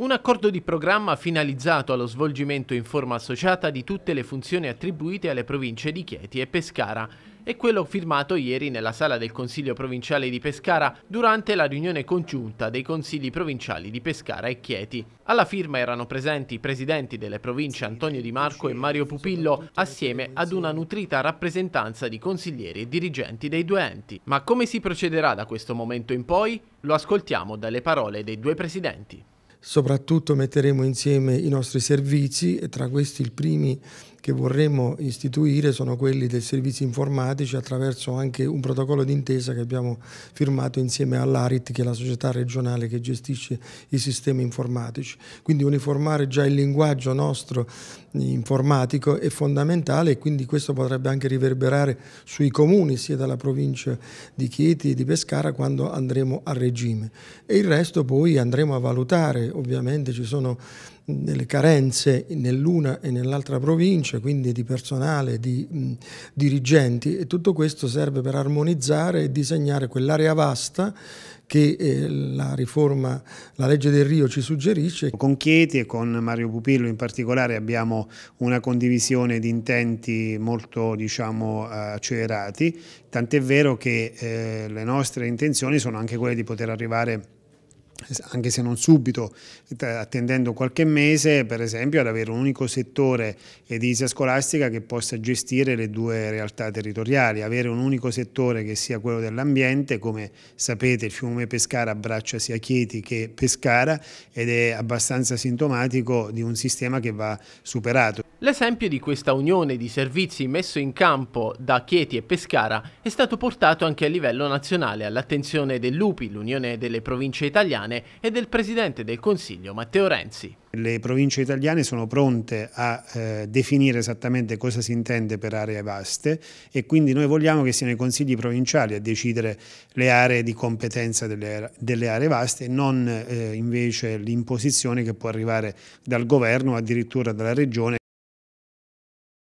Un accordo di programma finalizzato allo svolgimento in forma associata di tutte le funzioni attribuite alle province di Chieti e Pescara è quello firmato ieri nella sala del Consiglio provinciale di Pescara durante la riunione congiunta dei Consigli provinciali di Pescara e Chieti. Alla firma erano presenti i presidenti delle province Antonio Di Marco e Mario Pupillo assieme ad una nutrita rappresentanza di consiglieri e dirigenti dei due enti. Ma come si procederà da questo momento in poi? Lo ascoltiamo dalle parole dei due presidenti. Soprattutto metteremo insieme i nostri servizi e tra questi il primi che vorremmo istituire sono quelli dei servizi informatici attraverso anche un protocollo d'intesa che abbiamo firmato insieme all'ARIT, che è la società regionale che gestisce i sistemi informatici. Quindi uniformare già il linguaggio nostro eh, informatico è fondamentale e quindi questo potrebbe anche riverberare sui comuni sia dalla provincia di Chieti e di Pescara quando andremo a regime. E il resto poi andremo a valutare, ovviamente ci sono delle carenze nell'una e nell'altra provincia, quindi di personale, di mh, dirigenti e tutto questo serve per armonizzare e disegnare quell'area vasta che eh, la riforma, la legge del Rio ci suggerisce. Con Chieti e con Mario Pupillo in particolare abbiamo una condivisione di intenti molto diciamo accelerati, tant'è vero che eh, le nostre intenzioni sono anche quelle di poter arrivare anche se non subito, attendendo qualche mese, per esempio, ad avere un unico settore edilizia scolastica che possa gestire le due realtà territoriali, avere un unico settore che sia quello dell'ambiente, come sapete il fiume Pescara abbraccia sia Chieti che Pescara ed è abbastanza sintomatico di un sistema che va superato. L'esempio di questa unione di servizi messo in campo da Chieti e Pescara è stato portato anche a livello nazionale all'attenzione dell'UPI, l'Unione delle Province Italiane, e del Presidente del Consiglio Matteo Renzi. Le province italiane sono pronte a eh, definire esattamente cosa si intende per aree vaste e quindi noi vogliamo che siano i consigli provinciali a decidere le aree di competenza delle, delle aree vaste e non eh, invece l'imposizione che può arrivare dal governo o addirittura dalla regione.